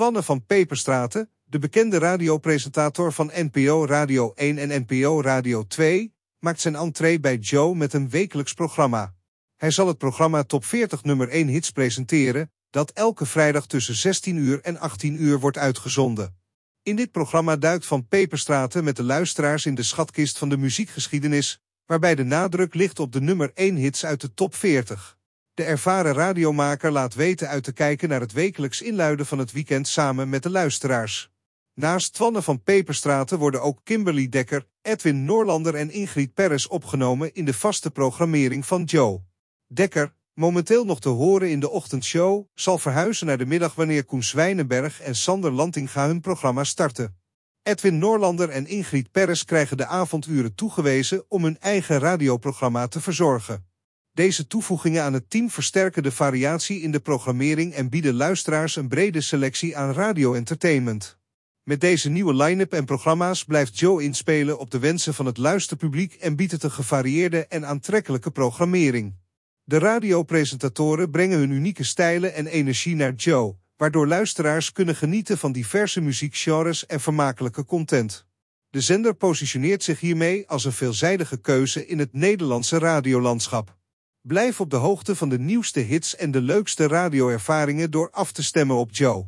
Wanne van Peperstraten, de bekende radiopresentator van NPO Radio 1 en NPO Radio 2, maakt zijn entree bij Joe met een wekelijks programma. Hij zal het programma Top 40 nummer 1 hits presenteren, dat elke vrijdag tussen 16 uur en 18 uur wordt uitgezonden. In dit programma duikt Van Peperstraten met de luisteraars in de schatkist van de muziekgeschiedenis, waarbij de nadruk ligt op de nummer 1 hits uit de top 40. De ervaren radiomaker laat weten uit te kijken naar het wekelijks inluiden van het weekend samen met de luisteraars. Naast Twanne van Peperstraten worden ook Kimberly Dekker, Edwin Noorlander en Ingrid Perres opgenomen in de vaste programmering van Joe. Dekker, momenteel nog te horen in de ochtendshow, zal verhuizen naar de middag wanneer Koen Zwijnenberg en Sander Lantinga hun programma starten. Edwin Noorlander en Ingrid Peres krijgen de avonduren toegewezen om hun eigen radioprogramma te verzorgen. Deze toevoegingen aan het team versterken de variatie in de programmering en bieden luisteraars een brede selectie aan radio-entertainment. Met deze nieuwe line-up en programma's blijft Joe inspelen op de wensen van het luisterpubliek en biedt het een gevarieerde en aantrekkelijke programmering. De radiopresentatoren brengen hun unieke stijlen en energie naar Joe, waardoor luisteraars kunnen genieten van diverse muziekgenres en vermakelijke content. De zender positioneert zich hiermee als een veelzijdige keuze in het Nederlandse radiolandschap. Blijf op de hoogte van de nieuwste hits en de leukste radioervaringen door af te stemmen op Joe.